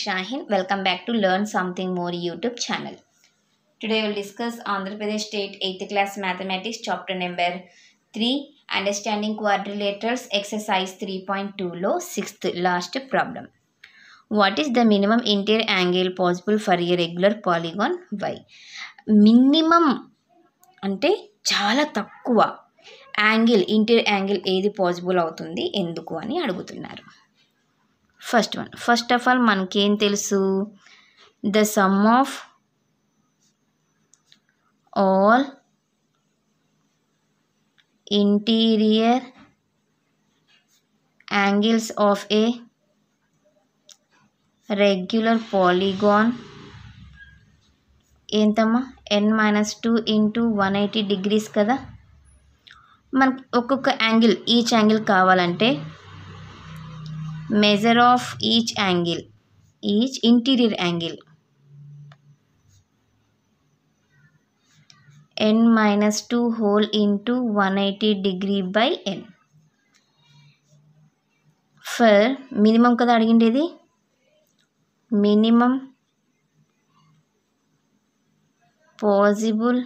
Shahin. Welcome back to Learn Something More YouTube channel. Today we will discuss Andhra Pradesh State 8th class Mathematics chapter number 3 Understanding Quadrilaterals exercise 3.2 low 6th last problem. What is the minimum interior angle possible for a regular polygon? Why? Minimum అంటే చాలా తక్కువ angle interior angle ఏది possible అవుతుంది ఎందుకు అని అడుగుతున్నారు first one first of all మనకేం తెలుసు the sum of all interior angles of a regular polygon ఏంటమ్మా n minus two into one eighty degrees కదా మనకు ఒక్కొక్క యాంగిల్ ఈచ్ యాంగిల్ కావాలంటే measure of each angle each interior angle n minus 2 whole into 180 degree by n for minimum కదా అడిగిండేది minimum possible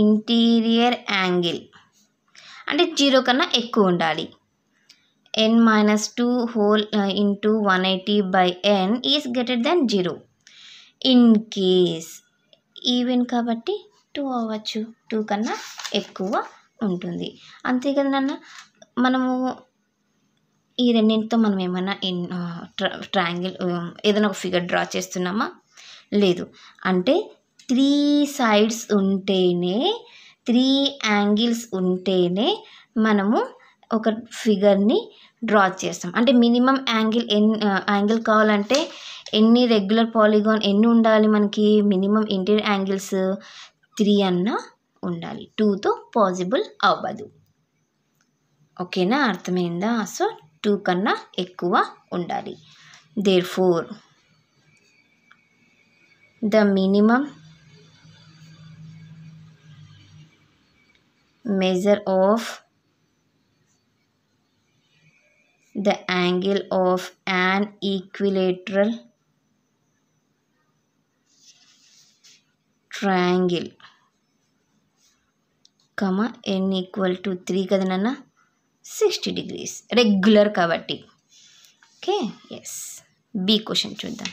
interior angle అంటే zero కన్నా ఎక్కువ ఉండాలి n minus 2 whole uh, into 180 by n is greater than 0. In case even కాబట్టి two అవ్వచ్చు two కన్నా ఎక్కువ ఉంటుంది అంతే కదా నాన్న మనము ఈ రెండింటితో మనం ఏమైనా ఇన్ ట్రయాంగిల్ uh, um, ఏదైనా ఒక ఫిగర్ డ్రా చేస్తున్నామా లేదు అంటే త్రీ సైడ్స్ ఉంటేనే త్రీ యాంగిల్స్ ఉంటేనే మనము ఒక ఫిగర్ని డ్రా చేస్తాం అంటే మినిమం యాంగిల్ ఎన్ని యాంగిల్ కావాలంటే ఎన్ని రెగ్యులర్ పాలిగాన్ ఎన్ని ఉండాలి మనకి మినిమం ఇంటీరియర్ యాంగిల్స్ త్రీ అన్నా ఉండాలి టూతో పాసిబుల్ అవ్వదు ఓకేనా అర్థమైందా సో టూ కన్నా ఎక్కువ ఉండాలి therefore the minimum measure of the angle of an equilateral triangle comma n equal to three కదా నాన్న సిక్స్టీ డిగ్రీస్ రెగ్యులర్ కాబట్టి ఓకే ఎస్ బి క్వశ్చన్ చూద్దాం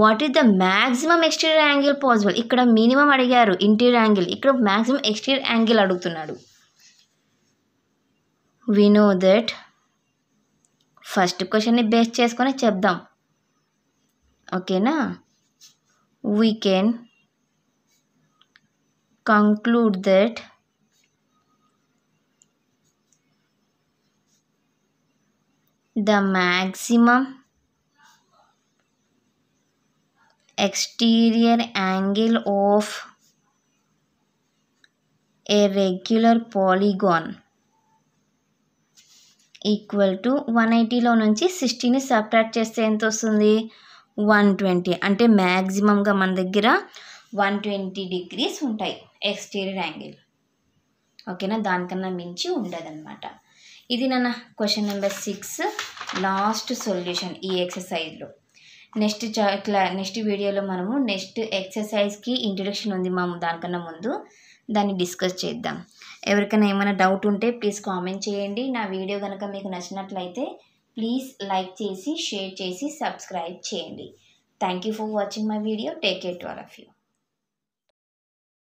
what is the maximum exterior angle possible ఇక్కడ minimum అడిగారు interior angle ఇక్కడ maximum exterior angle అడుగుతున్నాడు we that first క్వశ్చన్ని base చేసుకొని చెప్దాం ఓకేనా we can conclude that the maximum exterior angle of a regular polygon equal to one ఎయిటీలో నుంచి సిక్స్టీని సపరేట్ చేస్తే ఎంత వస్తుంది వన్ ట్వంటీ అంటే మ్యాక్సిమంగా మన దగ్గర వన్ ట్వంటీ డిగ్రీస్ ఉంటాయి ఎక్స్టీరియర్ యాంగిల్ ఓకేనా దానికన్నా మించి ఉండదన్నమాట ఇది నన్న question number six last solution ఈ ఎక్సర్సైజ్లో నెక్స్ట్ క్లా నెక్స్ట్ వీడియోలో మనము నెక్స్ట్ ఎక్సర్సైజ్కి ఇంట్రొడక్షన్ ఉంది మాము దానికన్నా ముందు దాన్ని డిస్కస్ చేద్దాం ఎవరికైనా ఏమైనా డౌట్ ఉంటే ప్లీజ్ కామెంట్ చేయండి నా వీడియో కనుక మీకు నచ్చినట్లయితే ప్లీజ్ లైక్ చేసి షేర్ చేసి సబ్స్క్రైబ్ చేయండి thank you for watching my video take care to all of you